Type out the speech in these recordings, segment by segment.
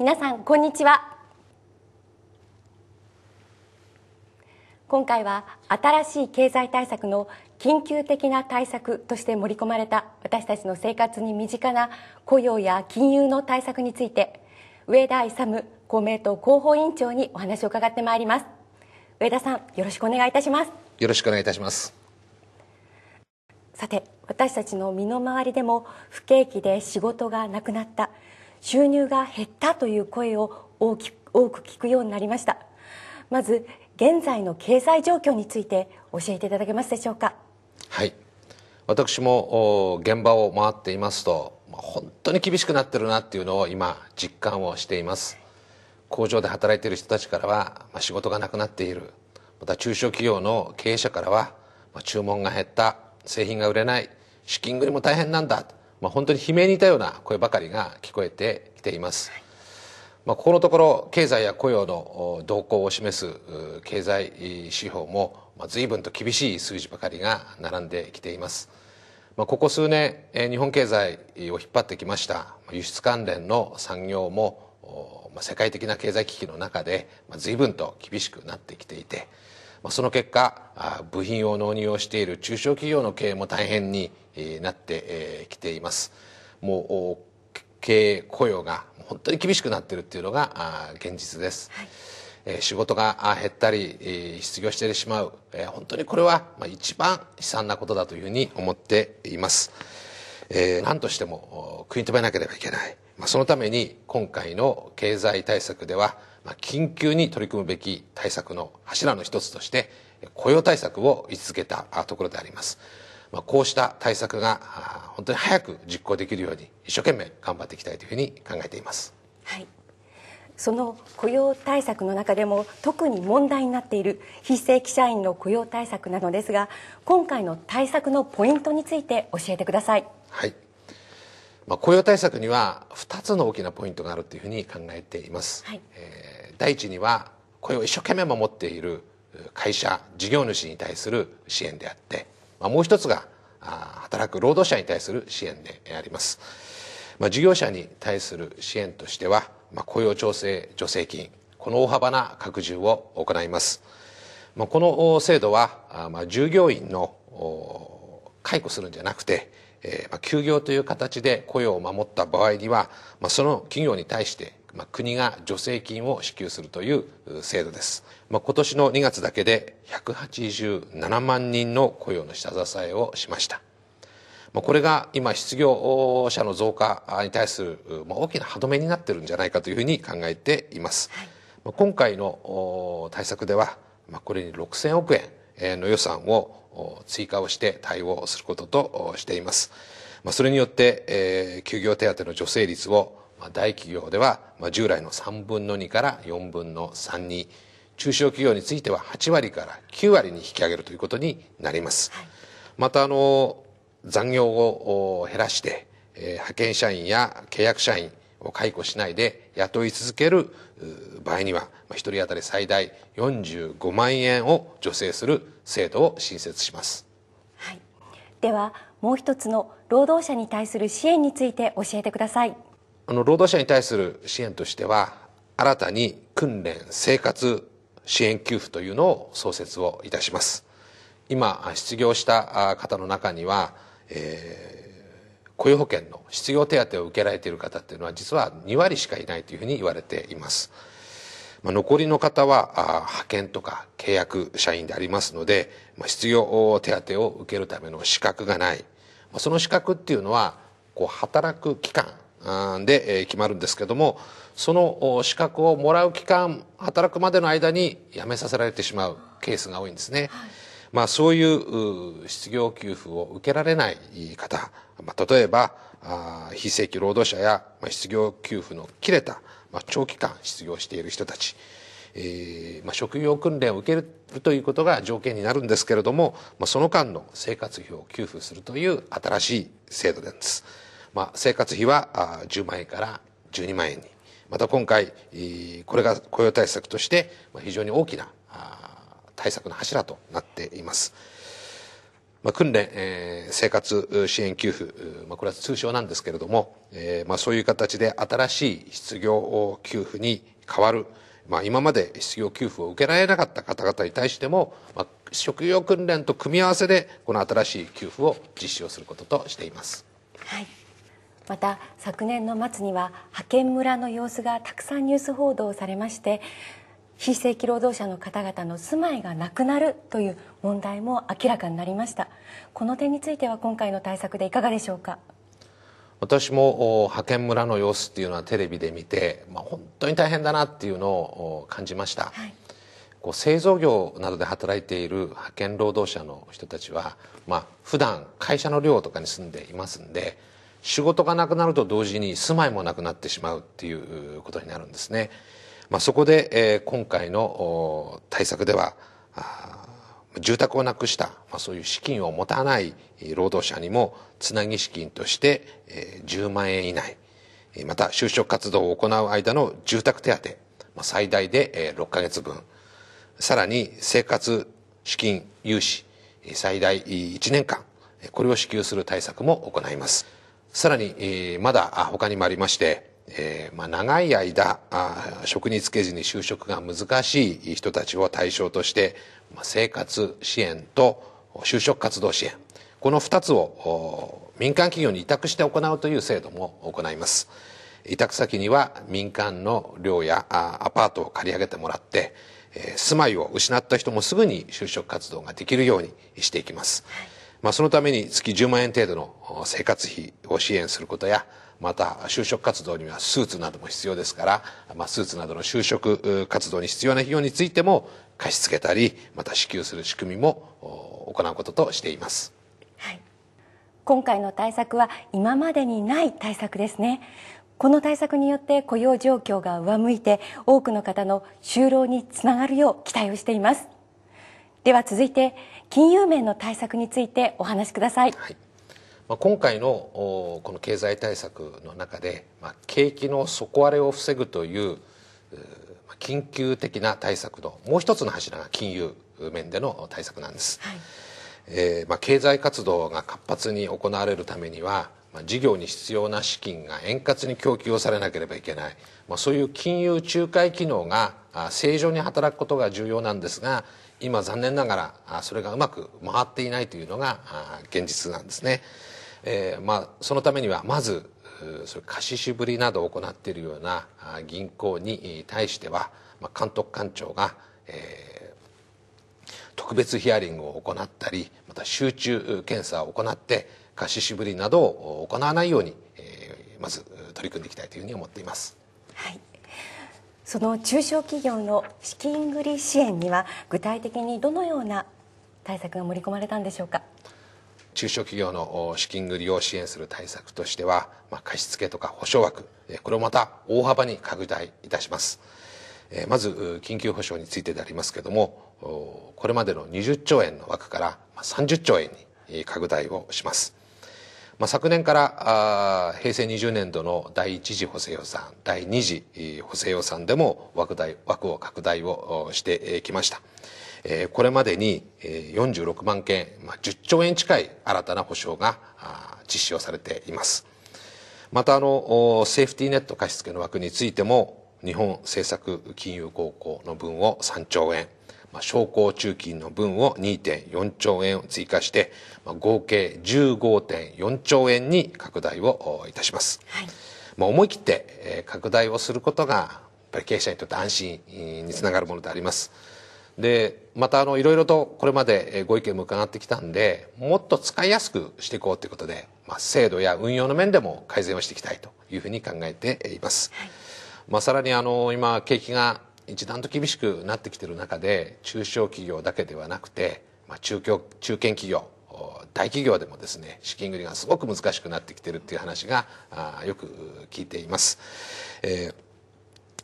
皆さんこんにちは今回は新しい経済対策の緊急的な対策として盛り込まれた私たちの生活に身近な雇用や金融の対策について上田勇公明党広報委員長にお話を伺ってまいります上田さんよろしくお願いいたしますよろしくお願いいたしますさて私たちの身の回りでも不景気で仕事がなくなった収入が減ったという声を大き多く聞くようになりましたまず現在の経済状況について教えていただけますでしょうかはい私も現場を回っていますと本当に厳しくなってるなっていうのを今実感をしています工場で働いている人たちからは仕事がなくなっているまた中小企業の経営者からは注文が減った製品が売れない資金繰りも大変なんだまあ、本当に悲鳴に似たような声ばかりが聞こえてきています、まあ、ここのところ経済や雇用の動向を示す経済指標も、まあ、随分と厳しい数字ばかりが並んできています、まあ、ここ数年日本経済を引っ張ってきました輸出関連の産業も世界的な経済危機の中で随分と厳しくなってきていてその結果部品を納入をしている中小企業の経営も大変になってきていますもう経営雇用が本当に厳しくなっているっていうのが現実です、はい、仕事が減ったり失業してしまう本当にこれは一番悲惨なことだというふうに思っています何としても食い止めなければいけないまあ、そのために今回の経済対策では、まあ、緊急に取り組むべき対策の柱の一つとして雇用対策を位置づけたところであります、まあ、こうした対策が本当に早く実行できるように一生懸命頑張っていきたいというふうに考えています、はい、その雇用対策の中でも特に問題になっている非正規社員の雇用対策なのですが今回の対策のポイントについて教えてください、はいまあ、雇用対策にはつの大きなポイントがあるというふうに考えています。はい、えー、第一にはこれを一生懸命守っている会社事業主に対する支援であって、まあ、もう一つが働く労働者に対する支援であります。まあ、事業者に対する支援としては、まあ、雇用調整助成金この大幅な拡充を行います。まあ、この制度は、まあ、従業員の解雇するんじゃなくて、えーまあ、休業という形で雇用を守った場合には、まあ、その企業に対して、まあ、国が助成金を支給するという制度です、まあ、今年の2月だけで187万人の雇用の下支えをしましたまあ、これが今失業者の増加に対するまあ、大きな歯止めになってるんじゃないかというふうに考えています、はい、今回の対策ではまあ、これに6000億円の予算を追加をして対応することとしています。まあ、それによって、えー、休業手当の助成率を、まあ、大企業では、まあ、従来の3分の2から4分の3に、中小企業については8割から9割に引き上げるということになります。はい、また、あの、残業を減らして、えー、派遣社員や契約社員、を解雇しないで雇い続ける場合には一人当たり最大45万円を助成する制度を新設します、はい、ではもう一つの労働者に対する支援について教えてくださいあの労働者に対する支援としては新たに訓練生活支援給付というのを創設をいたします今失業した方の中には、えー雇用保険の失業手当を受けられている方っていうのは実は2割しかいないというふうに言われています。まあ、残りの方はあ派遣とか契約社員でありますので、まあ、失業手当を受けるための資格がない、まあ、その資格っていうのはこう働く期間で決まるんですけどもその資格をもらう期間働くまでの間に辞めさせられてしまうケースが多いんですね。はいまあ、そういう失業給付を受けられない方、まあ、例えば非正規労働者や、失業給付の切れた、まあ、長期間失業している人たち、えーまあ、職業訓練を受けるということが条件になるんですけれども、まあ、その間の生活費を給付するという新しい制度なんです。まあ、生活費はあ10万円から12万円にまた今回これが雇用対策として非常に大きな対策の柱となっています。まあ、訓練、えー、生活支援給付、まあ、これは通称なんですけれども、えーまあ、そういう形で新しい失業給付に変わる、まあ、今まで失業給付を受けられなかった方々に対しても、まあ、職業訓練と組み合わせでこの新しい給付を実施をすることとしています。はいまた昨年の末には派遣村の様子がたくさんニュース報道されまして非正規労働者の方々の住まいがなくなるという問題も明らかになりましたこの点については今回の対策でいかがでしょうか私も派遣村の様子っていうのはテレビで見て、まあ、本当に大変だなっていうのを感じました、はい、こう製造業などで働いている派遣労働者の人たちは、まあ普段会社の寮とかに住んでいますんで仕事がなくなると同時に住まいもなくなってしまうっていうことになるんですね。まあ、そこで、えー、今回の対策では住宅をなくした、まあ、そういう資金を持たない労働者にもつなぎ資金として、えー、10万円以内また就職活動を行う間の住宅手当、まあ、最大で、えー、6ヶ月分さらに生活資金融資最大1年間これを支給する対策も行いますさらに、えー、まだ他にもありましてえー、まあ、長い間あ職に就けずに就職が難しい人たちを対象として、まあ、生活支援と就職活動支援この2つを民間企業に委託して行うという制度も行います委託先には民間の寮やアパートを借り上げてもらって、えー、住まいを失った人もすぐに就職活動ができるようにしていきます、まあ、そのために月10万円程度の生活費を支援することやまた就職活動にはスーツなども必要ですから、まあ、スーツなどの就職活動に必要な費用についても貸し付けたりまた支給する仕組みも行うこととしています、はい、今回の対策は今までにない対策ですねこの対策によって雇用状況が上向いて多くの方の就労につながるよう期待をしていますでは続いて金融面の対策についてお話しください、はいまあ、今回のこの経済対策の中で、まあ、景気の底割れを防ぐという緊急的な対策のもう一つの柱が金融面での対策なんです、はい、えー、まあ、経済活動が活発に行われるためには、まあ、事業に必要な資金が円滑に供給をされなければいけない、まあ、そういう金融仲介機能が正常に働くことが重要なんですが今残念ながらそれがうまく回っていないというのが現実なんですね。えー、まあ、そのためにはまずそれ貸しぶりなどを行っているような銀行に対しては、まあ、監督官庁が、えー、特別ヒアリングを行ったりまた集中検査を行って貸しぶりなどを行わないように、えー、まず取り組んでいきたいというふうに思っています。はいその中小企業の資金繰り支援には具体的にどのような対策が盛り込まれたんでしょうか。中小企業の資金繰りを支援する対策としては、まあ、貸付とか保証枠、これをまた大幅に拡大いたします。まず、緊急保証についてでありますけれども、これまでの20兆円の枠から30兆円に拡大をします。昨年から平成20年度の第1次補正予算第2次補正予算でも枠を拡大をしてきました。えこれまでに46万件、まあ、10兆円近い新たな補償が実施をされていますまたあのセーフティーネット貸付の枠についても日本政策金融高校の分を3兆円、まあ、商工中金の分を2.4兆円を追加して、まあ、合計15.4兆円に拡大をいたします、はい、まあ、思い切って拡大をすることがやっぱり経営者にとって安心につながるものであります、でまたいろいろとこれまでご意見も伺ってきたんでもっと使いやすくしていこうということで、まあ、制度や運用の面でも改善をしていきたいというふうに考えています、はい、まあ、さらにあの今景気が一段と厳しくなってきている中で中小企業だけではなくて、まあ、中中堅企業大企業でもですね資金繰りがすごく難しくなってきてるっていう話がよく聞いています、えー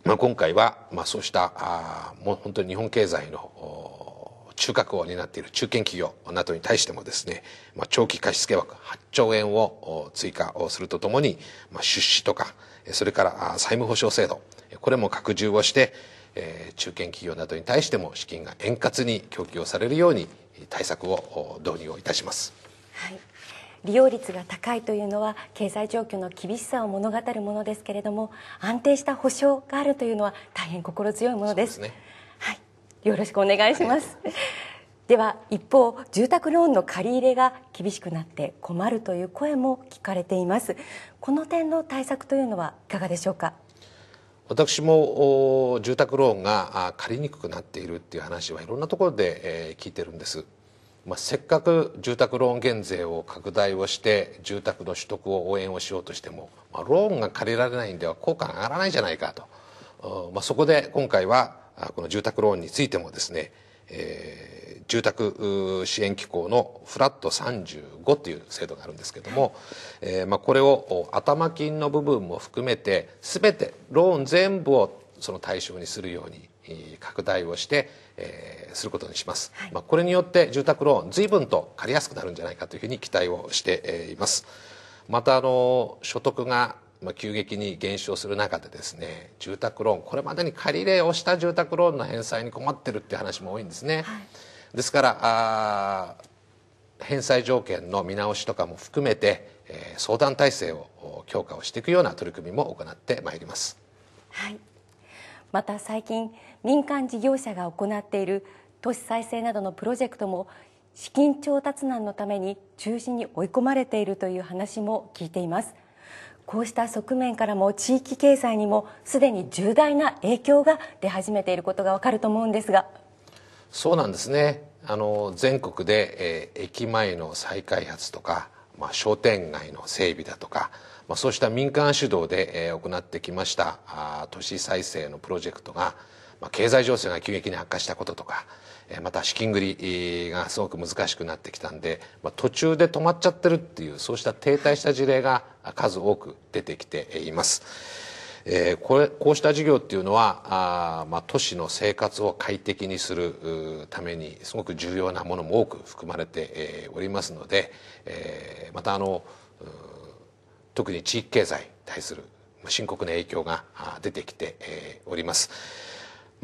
まあ、今回は、まあ、そうしたあもう本当に日本経済の中核を担っている中堅企業などに対してもですね、まあ、長期貸付枠8兆円を追加をするとともに、まあ、出資とかそれから債務保証制度これも拡充をして、えー、中堅企業などに対しても資金が円滑に供給をされるように対策を導入をいたします。はい利用率が高いというのは経済状況の厳しさを物語るものですけれども安定した保障があるというのは大変心強いものです、ね、はい、よろしくお願いします、はい、では一方住宅ローンの借り入れが厳しくなって困るという声も聞かれていますこの点の対策というのはいかがでしょうか私も住宅ローンが借りにくくなっているっていう話はいろんなところで聞いてるんですまあ、せっかく住宅ローン減税を拡大をして住宅の取得を応援をしようとしても、まあ、ローンが借りられないんでは効果が上がらないじゃないかと、まあ、そこで今回はこの住宅ローンについてもですね、えー、住宅支援機構のフラット35という制度があるんですけども、えーまあ、これを頭金の部分も含めて全てローン全部をその対象にするように拡大をして、えー、することにします、はい、まあ、これによって住宅ローン随分と借りやすくなるんじゃないかというふうに期待をしていますまたあの所得が急激に減少する中でですね住宅ローンこれまでに借り入れをした住宅ローンの返済に困ってるっていう話も多いんですね、はい、ですから返済条件の見直しとかも含めて、えー、相談体制を強化をしていくような取り組みも行ってまいります。はい、また最近民間事業者が行っている都市再生などのプロジェクトも資金調達難のために中止に追い込まれているという話も聞いていますこうした側面からも地域経済にもすでに重大な影響が出始めていることがわかると思うんですがそうなんですねあの全国で、えー、駅前の再開発とか、まあ、商店街の整備だとか、まあ、そうした民間主導で、えー、行ってきましたあ都市再生のプロジェクトがまあ、経済情勢が急激に悪化したこととかまた資金繰りがすごく難しくなってきたんで、まあ、途中で止まっちゃってるっていうそうした停滞した事例が数多く出てきています。えー、これこうした事業っていうのはあ、まあ、都市の生活を快適にするためにすごく重要なものも多く含まれて、おりますので、えー、またあの特に地域経済に対する深刻な影響が出てきて、えおります。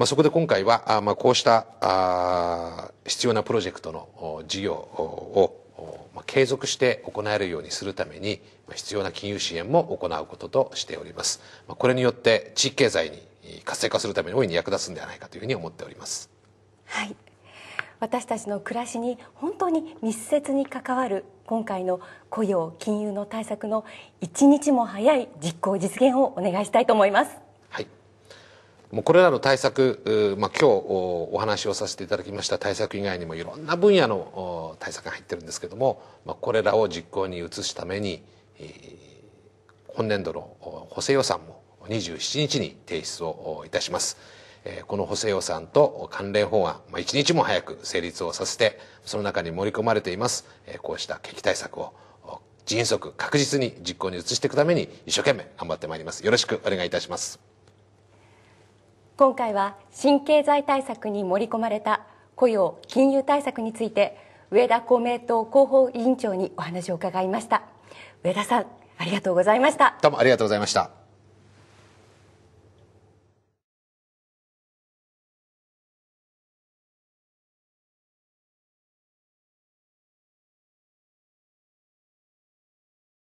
まあ、そこで今回はあ、まあ、こうしたあ必要なプロジェクトの事業を、まあ、継続して行えるようにするために、まあ、必要な金融支援も行うこととしております、まあ、これによって地域経済に活性化するために大いに役立つんではないかというふうに思っておりますはい私たちの暮らしに本当に密接に関わる今回の雇用金融の対策の一日も早い実行実現をお願いしたいと思いますもうこれらの対策、まあ、今日お話をさせていただきました対策以外にもいろんな分野の対策が入ってるんですけども、まあ、これらを実行に移すために、本年度の補正予算も27日に提出をいたします。この補正予算と関連法案、まあ、一日も早く成立をさせて、その中に盛り込まれています、こうした危機対策を迅速確実に実行に移していくために一生懸命頑張ってまいります。よろしくお願いいたします。今回は新経済対策に盛り込まれた雇用金融対策について上田公明党広報委員長にお話を伺いました上田さんありがとうございましたどうもありがとうございました